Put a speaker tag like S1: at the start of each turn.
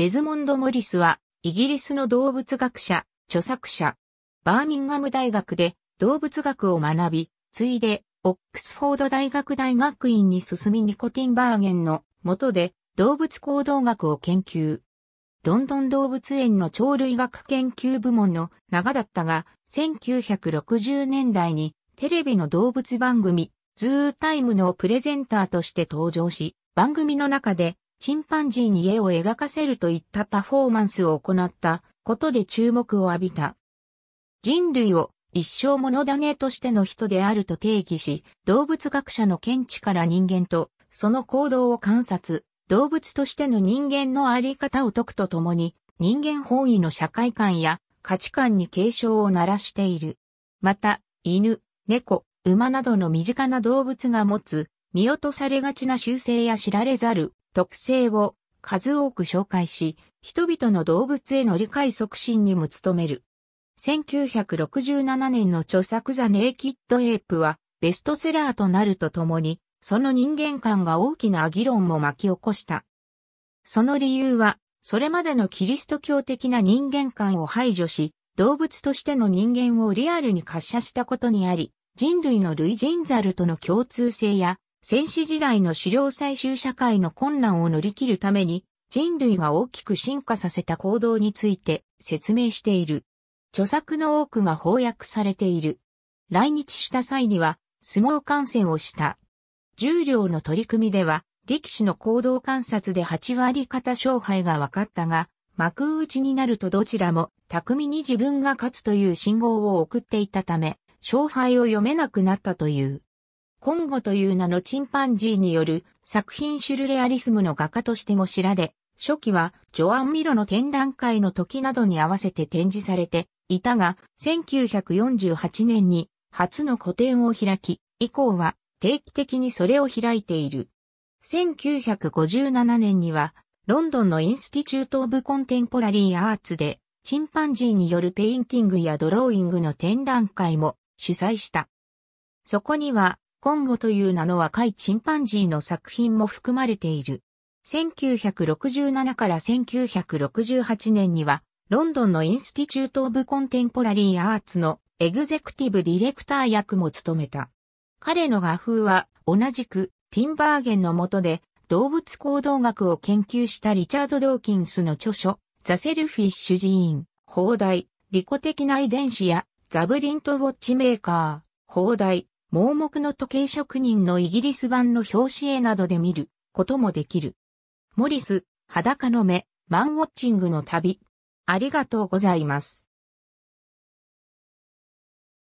S1: デズモンド・モリスは、イギリスの動物学者、著作者、バーミンガム大学で動物学を学び、ついで、オックスフォード大学大学院に進みニコティンバーゲンの下で動物行動学を研究。ロンドン動物園の鳥類学研究部門の長だったが、1960年代にテレビの動物番組、ズータイムのプレゼンターとして登場し、番組の中でチンパンジーに絵を描かせるといったパフォーマンスを行ったことで注目を浴びた。人類を一生もの種としての人であると定義し、動物学者の見地から人間とその行動を観察、動物としての人間のあり方を解くとともに、人間本位の社会観や価値観に警鐘を鳴らしている。また、犬、猫、馬などの身近な動物が持つ、見落とされがちな習性や知られざる特性を数多く紹介し、人々の動物への理解促進にも努める。1967年の著作ザ・ネイキッド・エイプはベストセラーとなるとともに、その人間観が大きな議論も巻き起こした。その理由は、それまでのキリスト教的な人間観を排除し、動物としての人間をリアルに滑車したことにあり、人類の類人猿との共通性や戦死時代の狩猟採集社会の困難を乗り切るために、人類が大きく進化させた行動について説明している。著作の多くが翻訳されている。来日した際には、相撲観戦をした。重量の取り組みでは、力士の行動観察で8割方勝敗が分かったが、幕内になるとどちらも巧みに自分が勝つという信号を送っていたため、勝敗を読めなくなったという。コンゴという名のチンパンジーによる作品シュルレアリスムの画家としても知られ、初期はジョアン・ミロの展覧会の時などに合わせて展示されていたが、1948年に初の個展を開き、以降は定期的にそれを開いている。1957年には、ロンドンのインスティチュート・オブ・コンテンポラリー・アーツで、チンパンジーによるペインティングやドローイングの展覧会も主催した。そこには、コンゴという名の若いチンパンジーの作品も含まれている。1967から1968年には、ロンドンのインスティチュート・オブ・コンテンポラリー・アーツのエグゼクティブ・ディレクター役も務めた。彼の画風は同じくティンバーゲンの下で動物行動学を研究したリチャード・ドーキンスの著書ザ・セルフィッシュ・ジーン、放題、利己的な遺伝子やザ・ブリント・ウォッチメーカー、放題、盲目の時計職人のイギリス版の表紙絵などで見ることもできる。モリス、裸の目、マンウォッチングの旅。ありがとうございます。